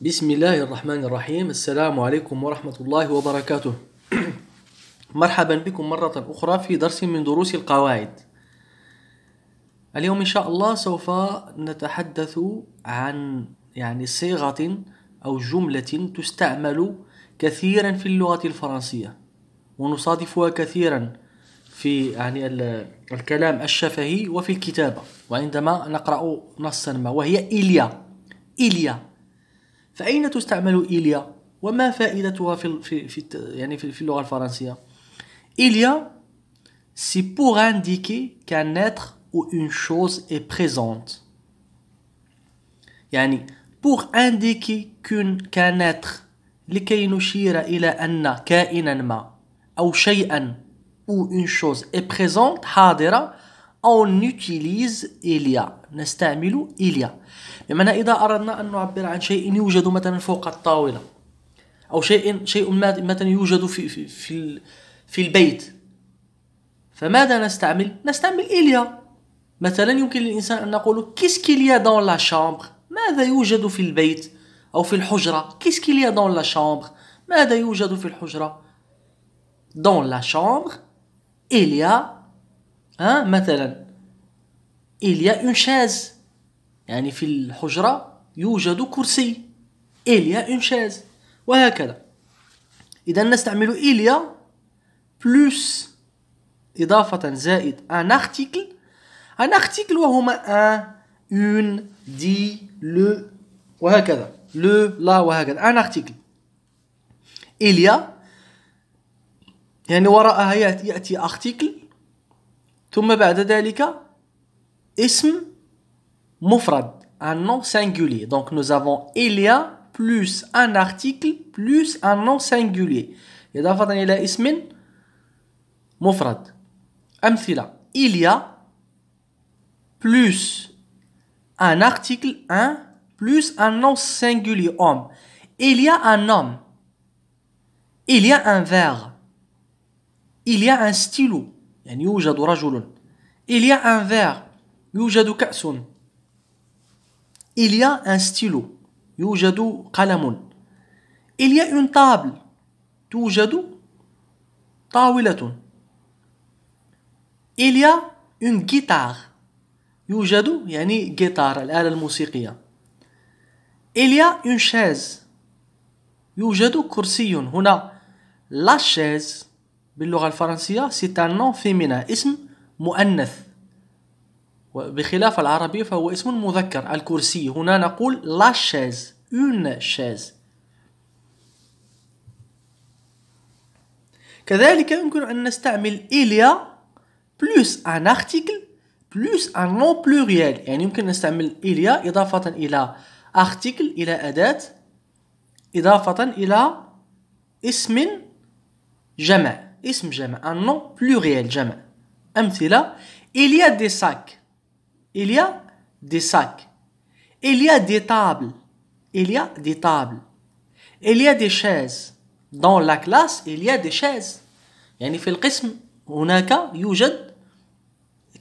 بسم الله الرحمن الرحيم السلام عليكم ورحمة الله وبركاته مرحبا بكم مرة أخرى في درس من دروس القواعد اليوم إن شاء الله سوف نتحدث عن يعني صيغة أو جملة تستعمل كثيرا في اللغة الفرنسية ونصادفها كثيرا في يعني الكلام الشفهي وفي الكتابة وعندما نقرأ نصا ما وهي إليا إليا فأين تستعمل إيليا وما فائدتها في في في يعني في اللغة الفرنسية إيليا سي بور انديكي كان اتر او اون شوز اي بريزونت يعني بور انديكي كون كان اتر لكي نشير الى ان كائنا ما او شيئا او اون شوز اي بريزونت حاضره on utilise il y a نستعمل il y a بمعنى إذا أردنا أن نعبر عن شيء يوجد مثلا فوق الطاولة أو شيء شيء مثلا يوجد في في في, في البيت فماذا نستعمل؟ نستعمل il y a مثلا يمكن للإنسان أن نقول كيس كيليا دون لا شامبر ماذا يوجد في البيت أو في الحجرة كيس كيليا دون لا شامبر ماذا يوجد في الحجرة دون لا شامبر il y a مثلا il y a une chaise يعني في الحجرة يوجد كرسي إليا اون chaise وهكذا إذا نستعمل إليا plus إضافة زائد أن أرتيكل أن أرتيكل وهما أن une دي لو وهكذا لو لا وهكذا أن أرتيكل إليا يعني وراءها يأتي أرتيكل ثم بعد ذلك Ism mufrad, un nom singulier. Donc nous avons Elia plus un article plus un nom singulier. d'abord il y mufrad. أمثلة il y a plus un article un plus un nom singulier homme. Il y a un homme. Il y a un verre. Il y a un stylo. Il y a un verre. يوجد كأس إليا أن ستيلو يوجد قلم إليا أون طابل توجد طاولة إليا أون جيتار يوجد يعني جيتار الآلة الموسيقية إليا أون شاز يوجد كرسي هنا لا شاز باللغة الفرنسية سي ان نون فيمينا اسم مؤنث بخلاف العربي فهو اسم مذكر الكرسي هنا نقول لا شاز اون شاز كذلك يمكن أن نستعمل إليا بلوس أن أرتيكل بلوس أن نو بلوريال يعني يمكن ان نستعمل إليا إضافة إلى أرتيكل إلى أداة إضافة إلى اسم جمع اسم جمع أن نو بلوريال جمع أمثلة إليا دي ساك Il y a des sacs. Il y a des tables. Il y a des tables. Il y a des chaises. Dans la classe, il y a des chaises. يعني في القسم هناك يوجد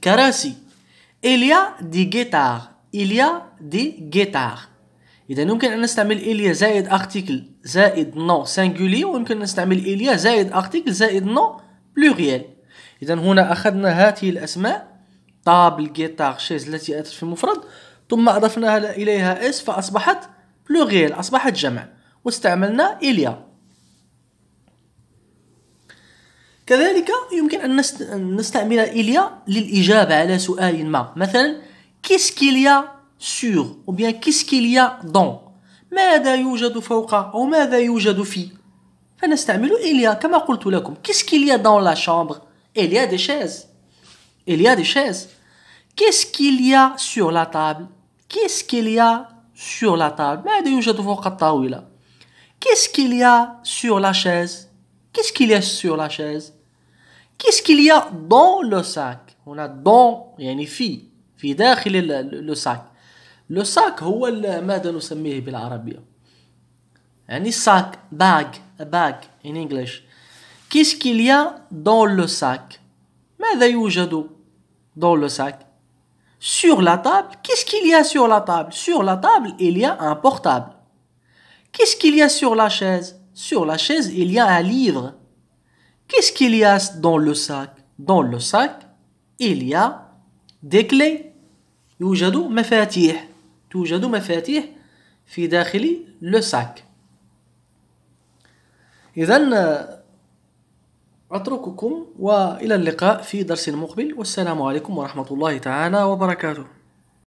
كراسي. Il y a des guitares. Il y a des guitares. إذا يمكن أن نستعمل إليا زائد أرتيكل زائد نو سينجولي ويمكن نستعمل إليا زائد أرتيكل زائد نو بلوريال إذا هنا أخذنا هذه الأسماء طابل جيتار شيز التي أتت في مفرد ثم أضفنا إليها اس فأصبحت بلوغيل أصبحت جمع واستعملنا إليا كذلك يمكن أن نستعمل إليا للإجابة على سؤال ما مثلا كيس كيليا سور أو بيان كيس كيليا دون ماذا يوجد فوق أو ماذا يوجد في فنستعمل إليا كما قلت لكم كيس كيليا دون لا شامبر إليا دي شيز Il y a des chaises. Qu'est-ce qu'il y a sur la table Qu'est-ce qu'il y a sur la table Qu'est-ce qu'il y a sur la chaise Qu'est-ce qu'il y a sur la chaise Qu'est-ce qu'il y a dans le sac On a dans, il y a une fille, في داخل le sac. Le sac هو ماذا en بالعربية يعني sac, bag, a bag in English. Qu'est-ce qu'il y a dans le sac y a dans le sac. Sur la table, qu'est-ce qu'il y a sur la table Sur la table, il y a un portable. Qu'est-ce qu'il y a sur la chaise Sur la chaise, il y a un livre. Qu'est-ce qu'il y a dans le sac Dans le sac, il y a des clés. يوجد مفاتيح توجد مفاتيح في داخل le sac. Euh, أترككم وإلى اللقاء في درس مقبل والسلام عليكم ورحمة الله تعالى وبركاته